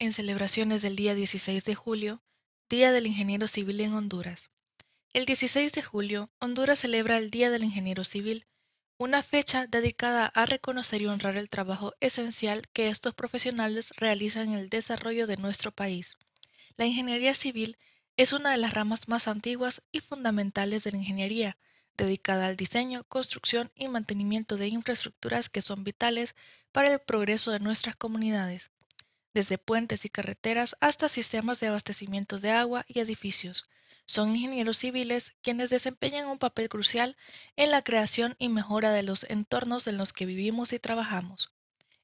en celebraciones del día 16 de julio, Día del Ingeniero Civil en Honduras. El 16 de julio, Honduras celebra el Día del Ingeniero Civil, una fecha dedicada a reconocer y honrar el trabajo esencial que estos profesionales realizan en el desarrollo de nuestro país. La ingeniería civil es una de las ramas más antiguas y fundamentales de la ingeniería, dedicada al diseño, construcción y mantenimiento de infraestructuras que son vitales para el progreso de nuestras comunidades desde puentes y carreteras hasta sistemas de abastecimiento de agua y edificios. Son ingenieros civiles quienes desempeñan un papel crucial en la creación y mejora de los entornos en los que vivimos y trabajamos.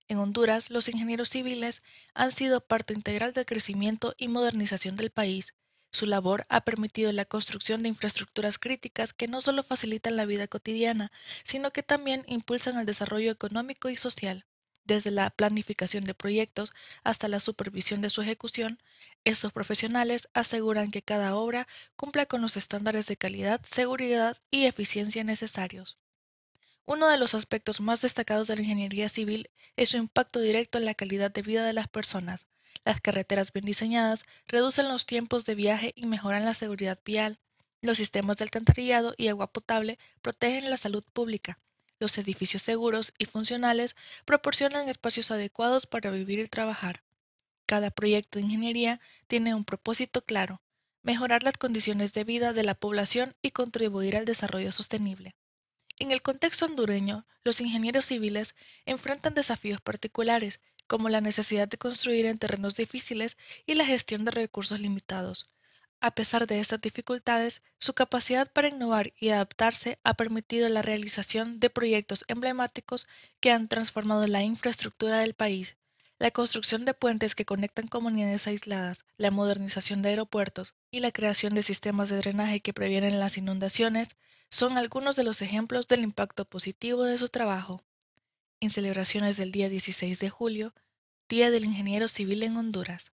En Honduras, los ingenieros civiles han sido parte integral del crecimiento y modernización del país. Su labor ha permitido la construcción de infraestructuras críticas que no solo facilitan la vida cotidiana, sino que también impulsan el desarrollo económico y social desde la planificación de proyectos hasta la supervisión de su ejecución, estos profesionales aseguran que cada obra cumpla con los estándares de calidad, seguridad y eficiencia necesarios. Uno de los aspectos más destacados de la ingeniería civil es su impacto directo en la calidad de vida de las personas. Las carreteras bien diseñadas reducen los tiempos de viaje y mejoran la seguridad vial. Los sistemas de alcantarillado y agua potable protegen la salud pública. Los edificios seguros y funcionales proporcionan espacios adecuados para vivir y trabajar. Cada proyecto de ingeniería tiene un propósito claro, mejorar las condiciones de vida de la población y contribuir al desarrollo sostenible. En el contexto hondureño, los ingenieros civiles enfrentan desafíos particulares, como la necesidad de construir en terrenos difíciles y la gestión de recursos limitados, a pesar de estas dificultades, su capacidad para innovar y adaptarse ha permitido la realización de proyectos emblemáticos que han transformado la infraestructura del país, la construcción de puentes que conectan comunidades aisladas, la modernización de aeropuertos y la creación de sistemas de drenaje que previenen las inundaciones son algunos de los ejemplos del impacto positivo de su trabajo. En celebraciones del día 16 de julio, Día del Ingeniero Civil en Honduras,